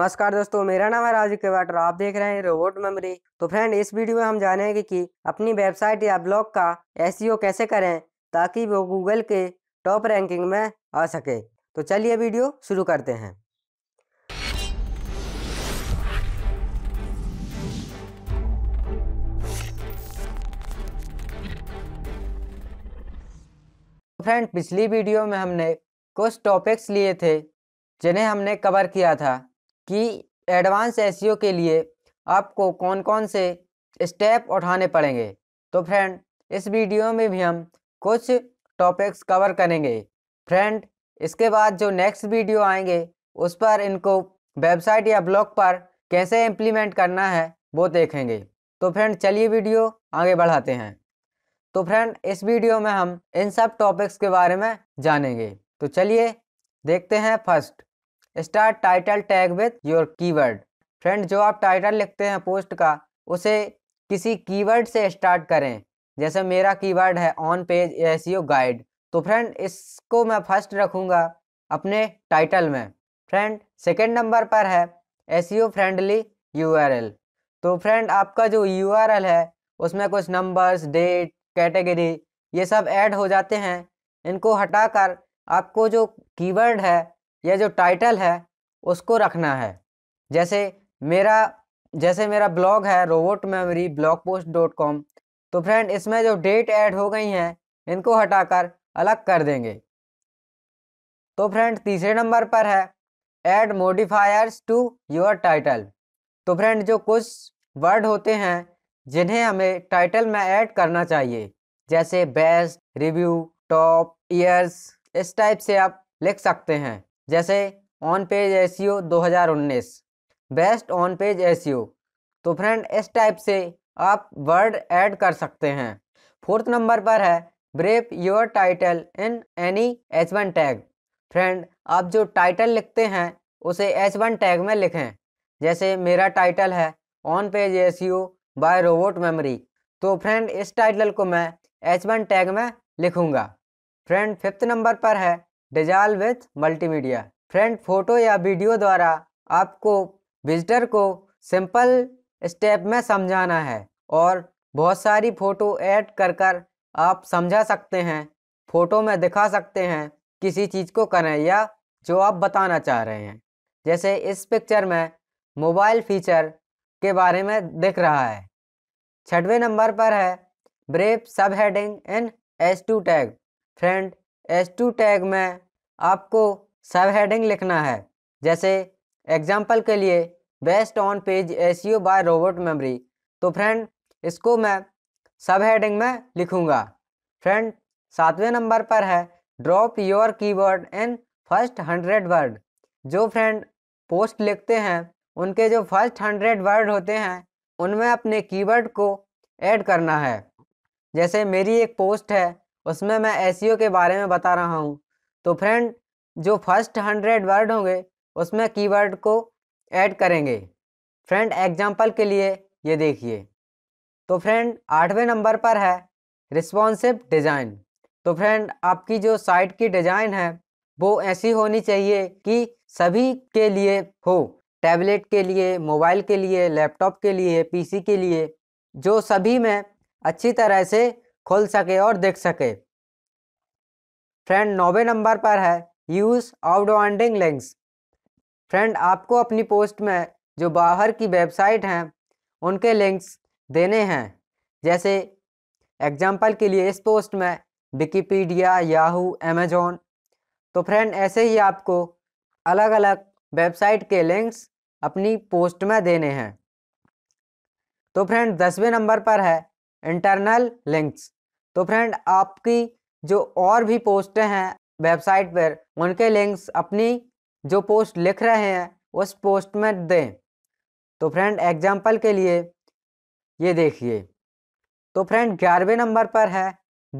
नमस्कार दोस्तों मेरा नाम है राजू केवाटर आप देख रहे हैं रोबोट मेमोरी तो फ्रेंड इस वीडियो में हम जानेंगे कि अपनी वेबसाइट या ब्लॉग का एस कैसे करें ताकि वो गूगल के टॉप रैंकिंग में आ सके तो चलिए वीडियो शुरू करते हैं तो फ्रेंड पिछली वीडियो में हमने कुछ टॉपिक्स लिए थे जिन्हें हमने कवर किया था कि एडवांस एस के लिए आपको कौन कौन से स्टेप उठाने पड़ेंगे तो फ्रेंड इस वीडियो में भी हम कुछ टॉपिक्स कवर करेंगे फ्रेंड इसके बाद जो नेक्स्ट वीडियो आएंगे उस पर इनको वेबसाइट या ब्लॉग पर कैसे इम्प्लीमेंट करना है वो देखेंगे तो फ्रेंड चलिए वीडियो आगे बढ़ाते हैं तो फ्रेंड इस वीडियो में हम इन सब टॉपिक्स के बारे में जानेंगे तो चलिए देखते हैं first start title tag with your keyword friend जो आप टाइटल लिखते हैं पोस्ट का उसे किसी कीवर्ड से स्टार्ट करें जैसे मेरा कीवर्ड है ऑन पेज एस गाइड तो फ्रेंड इसको मैं फर्स्ट रखूँगा अपने टाइटल में फ्रेंड सेकेंड नंबर पर है एस फ्रेंडली यू तो फ्रेंड आपका जो यू है उसमें कुछ नंबर्स डेट कैटेगरी ये सब ऐड हो जाते हैं इनको हटाकर आपको जो कीवर्ड है यह जो टाइटल है उसको रखना है जैसे मेरा जैसे मेरा ब्लॉग है robot memory blog post dot com तो फ्रेंड इसमें जो डेट ऐड हो गई हैं इनको हटाकर अलग कर देंगे तो फ्रेंड तीसरे नंबर पर है add modifiers to your title तो फ्रेंड जो कुछ वर्ड होते हैं जिन्हें हमें टाइटल में ऐड करना चाहिए जैसे बेस्ट रिव्यू टॉप ईयर्स इस टाइप से आप लिख सकते हैं जैसे on page S 2019 best on page S तो फ्रेंड इस टाइप से आप वर्ड ऐड कर सकते हैं फोर्थ नंबर पर है wrap your title in any H one tag friend आप जो टाइटल लिखते हैं उसे एच वन टैग में लिखें जैसे मेरा टाइटल है on page S by robot memory तो फ्रेंड इस टाइटल को मैं एच वन टैग में लिखूँगा फ्रेंड फिफ्थ नंबर पर है dazzle with multimedia friend photo या वीडियो द्वारा आपको विजिटर को सिंपल स्टेप में समझाना है और बहुत सारी फ़ोटो ऐड कर कर आप समझा सकते हैं फ़ोटो में दिखा सकते हैं किसी चीज़ को करें या जो आप बताना चाह रहे हैं जैसे इस पिक्चर में मोबाइल फीचर के बारे में दिख रहा है छठवें नंबर पर है wrap sub heading in S two tag friend two tag में आपको सब हेडिंग लिखना है जैसे एग्जाम्पल के लिए best on page S by robot memory तो फ्रेंड इसको मैं सब हेडिंग में लिखूँगा फ्रेंड सातवें नंबर पर है drop your keyword in first hundred word जो फ्रेंड पोस्ट लिखते हैं उनके जो फर्स्ट हंड्रेड वर्ड होते हैं उनमें अपने कीवर्ड को ऐड करना है जैसे मेरी एक पोस्ट है उसमें मैं एस e के बारे में बता रहा हूँ तो फ्रेंड जो फर्स्ट हंड्रेड वर्ड होंगे उसमें कीवर्ड को ऐड करेंगे फ्रेंड एग्जाम्पल के लिए ये देखिए तो फ्रेंड आठवें नंबर पर है रिस्पॉन्सिव डिज़ाइन तो फ्रेंड आपकी जो साइट की डिज़ाइन है वो ऐसी होनी चाहिए कि सभी के लिए हो टैबलेट के लिए मोबाइल के लिए लैपटॉप के लिए पीसी के लिए जो सभी में अच्छी तरह से खोल सके और देख सके फ्रेंड नौवे नंबर पर है यूज़ आउटवांडिंग लिंक्स फ्रेंड आपको अपनी पोस्ट में जो बाहर की वेबसाइट हैं उनके लिंक्स देने हैं जैसे एग्जाम्पल के लिए इस पोस्ट में विकीपीडिया याहू अमेजोन तो फ्रेंड ऐसे ही आपको अलग अलग वेबसाइट के लिंक्स अपनी पोस्ट में देने हैं तो फ्रेंड दसवें नंबर पर है इंटरनल लिंक्स तो फ्रेंड आपकी जो और भी पोस्टें हैं वेबसाइट पर उनके लिंक्स अपनी जो पोस्ट लिख रहे हैं उस पोस्ट में दें तो फ्रेंड एग्जाम्पल के लिए ये देखिए तो फ्रेंड ग्यारहवें नंबर पर है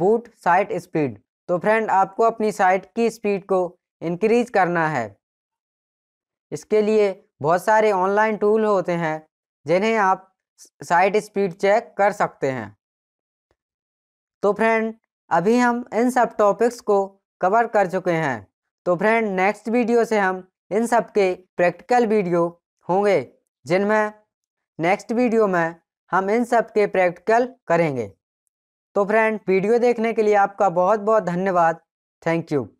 बूट साइट स्पीड तो फ्रेंड आपको अपनी साइट की स्पीड को इंक्रीज करना है इसके लिए बहुत सारे ऑनलाइन टूल होते हैं जिन्हें आप साइट स्पीड चेक कर सकते हैं तो फ्रेंड अभी हम इन सब टॉपिक्स को कवर कर चुके हैं तो फ्रेंड नेक्स्ट वीडियो से हम इन सब के प्रैक्टिकल वीडियो होंगे जिनमें नेक्स्ट वीडियो में हम इन सब के प्रैक्टिकल करेंगे तो फ्रेंड वीडियो देखने के लिए आपका बहुत बहुत धन्यवाद थैंक यू